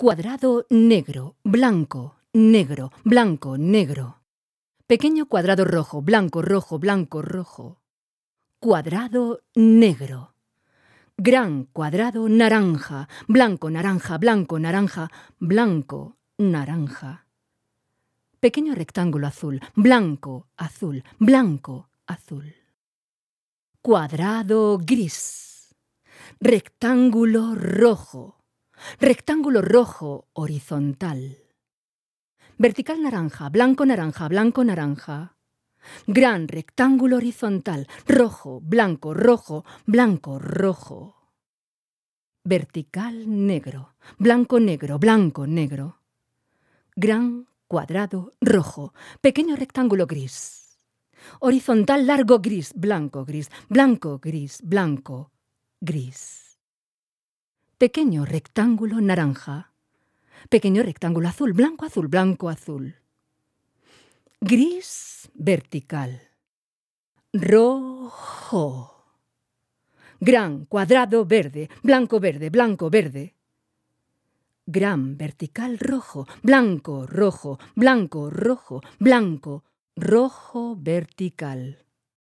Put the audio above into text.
Cuadrado negro, blanco, negro, blanco, negro. Pequeño cuadrado rojo, blanco, rojo, blanco, rojo. Cuadrado negro. Gran cuadrado naranja, blanco, naranja, blanco, naranja, blanco, naranja. Pequeño rectángulo azul, blanco, azul, blanco, azul. Cuadrado gris. Rectángulo rojo Rectángulo rojo horizontal. Vertical naranja, blanco naranja, blanco naranja. Gran rectángulo horizontal, rojo, blanco, rojo, blanco, rojo. Vertical negro, blanco, negro, blanco, negro. Gran cuadrado rojo, pequeño rectángulo gris. Horizontal largo gris, blanco, gris, blanco, gris, blanco, gris. Pequeño rectángulo naranja. Pequeño rectángulo azul, blanco, azul, blanco, azul. Gris vertical. Rojo. Gran, cuadrado, verde, blanco, verde, blanco, verde. Gran, vertical, rojo, blanco, rojo, blanco, rojo, blanco, rojo, vertical.